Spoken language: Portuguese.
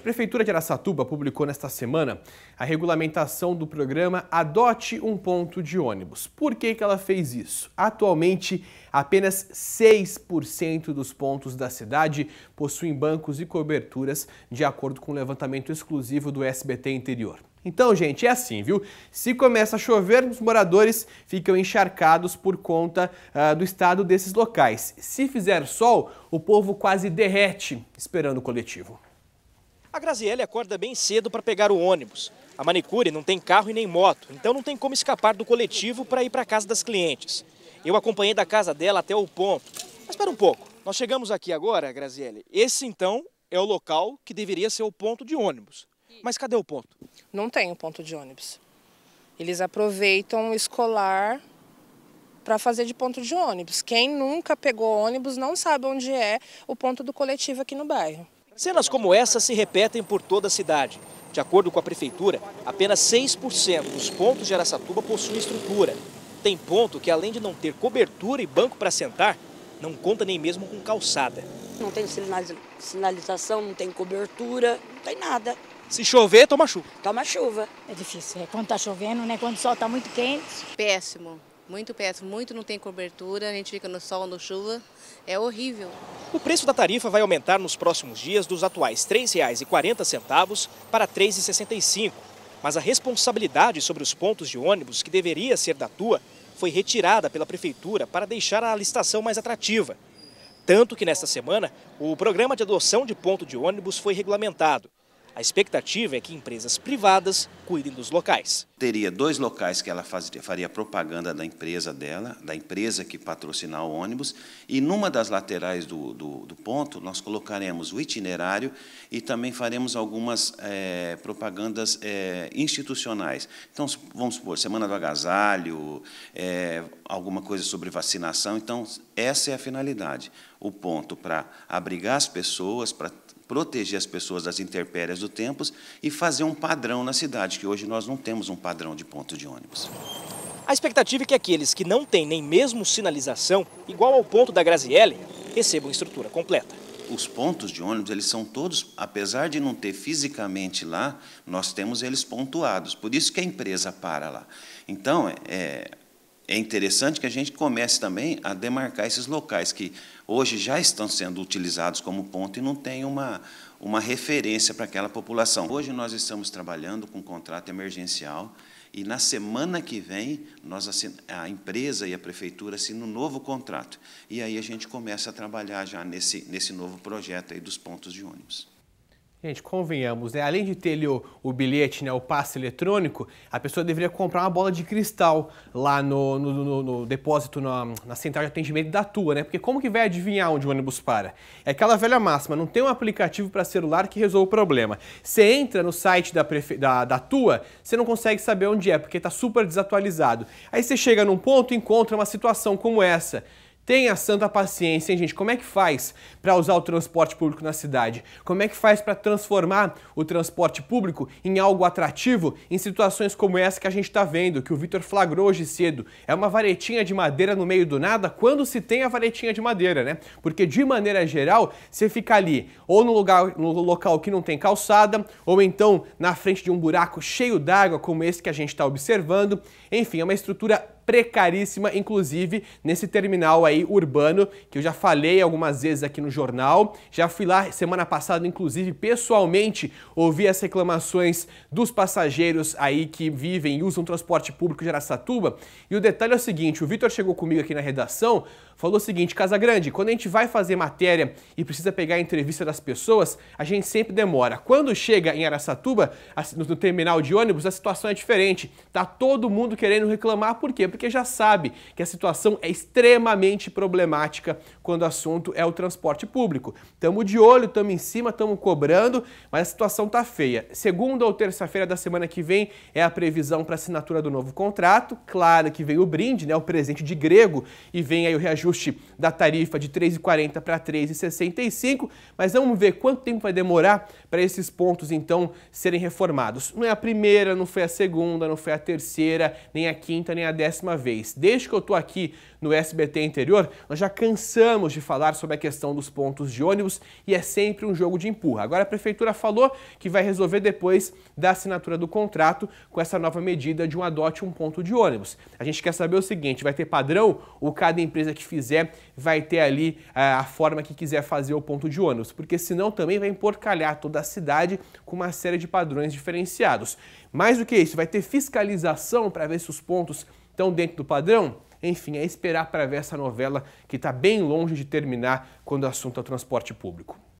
A Prefeitura de Araçatuba publicou nesta semana a regulamentação do programa Adote um Ponto de Ônibus. Por que, que ela fez isso? Atualmente, apenas 6% dos pontos da cidade possuem bancos e coberturas, de acordo com o um levantamento exclusivo do SBT Interior. Então, gente, é assim, viu? Se começa a chover, os moradores ficam encharcados por conta uh, do estado desses locais. Se fizer sol, o povo quase derrete esperando o coletivo. A Graziele acorda bem cedo para pegar o ônibus. A manicure não tem carro e nem moto, então não tem como escapar do coletivo para ir para a casa das clientes. Eu acompanhei da casa dela até o ponto. Mas espera um pouco, nós chegamos aqui agora, Graziele. Esse então é o local que deveria ser o ponto de ônibus. Mas cadê o ponto? Não tem o ponto de ônibus. Eles aproveitam o escolar para fazer de ponto de ônibus. Quem nunca pegou ônibus não sabe onde é o ponto do coletivo aqui no bairro. Cenas como essa se repetem por toda a cidade. De acordo com a prefeitura, apenas 6% dos pontos de Araçatuba possuem estrutura. Tem ponto que, além de não ter cobertura e banco para sentar, não conta nem mesmo com calçada. Não tem sinalização, não tem cobertura, não tem nada. Se chover, toma chuva. Toma chuva. É difícil, é quando está chovendo, né? Quando o sol está muito quente. Péssimo. Muito péssimo, muito não tem cobertura, a gente fica no sol, no chuva, é horrível. O preço da tarifa vai aumentar nos próximos dias dos atuais R$ 3,40 para R$ 3,65. Mas a responsabilidade sobre os pontos de ônibus, que deveria ser da TUA, foi retirada pela Prefeitura para deixar a licitação mais atrativa. Tanto que nesta semana, o programa de adoção de ponto de ônibus foi regulamentado. A expectativa é que empresas privadas cuidem dos locais. Teria dois locais que ela fazia, faria propaganda da empresa dela, da empresa que patrocinar o ônibus, e numa das laterais do, do, do ponto nós colocaremos o itinerário e também faremos algumas é, propagandas é, institucionais. Então, vamos supor, Semana do Agasalho, é, alguma coisa sobre vacinação. Então, essa é a finalidade, o ponto para abrigar as pessoas, para proteger as pessoas das intempéries do tempo e fazer um padrão na cidade, que hoje nós não temos um padrão de ponto de ônibus. A expectativa é que aqueles que não têm nem mesmo sinalização, igual ao ponto da Grazielli, recebam estrutura completa. Os pontos de ônibus, eles são todos, apesar de não ter fisicamente lá, nós temos eles pontuados. Por isso que a empresa para lá. Então, é, é interessante que a gente comece também a demarcar esses locais que hoje já estão sendo utilizados como ponto e não tem uma, uma referência para aquela população. Hoje nós estamos trabalhando com um contrato emergencial e na semana que vem nós a empresa e a prefeitura assinam um novo contrato. E aí a gente começa a trabalhar já nesse, nesse novo projeto aí dos pontos de ônibus. Gente, convenhamos, né? Além de ter ali o, o, bilhete, né, o passe eletrônico, a pessoa deveria comprar uma bola de cristal lá no, no, no, no depósito, na, na, central de atendimento da tua, né? Porque como que vai adivinhar onde o ônibus para? É aquela velha máxima, não tem um aplicativo para celular que resolva o problema. Você entra no site da, prefe... da, da tua, você não consegue saber onde é, porque está super desatualizado. Aí você chega num ponto e encontra uma situação como essa. Tenha santa paciência, hein, gente? Como é que faz para usar o transporte público na cidade? Como é que faz para transformar o transporte público em algo atrativo em situações como essa que a gente está vendo, que o Vitor flagrou hoje cedo? É uma varetinha de madeira no meio do nada quando se tem a varetinha de madeira, né? Porque de maneira geral, você fica ali ou no, lugar, no local que não tem calçada, ou então na frente de um buraco cheio d'água, como esse que a gente está observando. Enfim, é uma estrutura precaríssima, inclusive nesse terminal aí urbano que eu já falei algumas vezes aqui no jornal. Já fui lá semana passada, inclusive pessoalmente, ouvi as reclamações dos passageiros aí que vivem e usam transporte público de Aracatuba. E o detalhe é o seguinte: o Vitor chegou comigo aqui na redação, falou o seguinte, Casa Grande, quando a gente vai fazer matéria e precisa pegar a entrevista das pessoas, a gente sempre demora. Quando chega em Aracatuba, no terminal de ônibus, a situação é diferente. Tá todo mundo querendo reclamar, por quê? Porque porque já sabe que a situação é extremamente problemática quando o assunto é o transporte público. Tamo de olho, tamo em cima, tamo cobrando, mas a situação tá feia. Segunda ou terça-feira da semana que vem é a previsão para assinatura do novo contrato. Claro que vem o brinde, né, o presente de grego e vem aí o reajuste da tarifa de 3,40 para 3,65, mas vamos ver quanto tempo vai demorar para esses pontos então serem reformados. Não é a primeira, não foi a segunda, não foi a terceira, nem a quinta, nem a décima vez. Desde que eu estou aqui no SBT Interior, nós já cansamos de falar sobre a questão dos pontos de ônibus e é sempre um jogo de empurra. Agora a prefeitura falou que vai resolver depois da assinatura do contrato com essa nova medida de um adote um ponto de ônibus. A gente quer saber o seguinte, vai ter padrão ou cada empresa que fizer vai ter ali a, ah, a forma que quiser fazer o ponto de ônibus? Porque senão também vai emporcalhar toda a cidade com uma série de padrões diferenciados. Mais do que isso, vai ter fiscalização para ver se os pontos estão dentro do padrão? Enfim, é esperar para ver essa novela que está bem longe de terminar quando o assunto é o transporte público.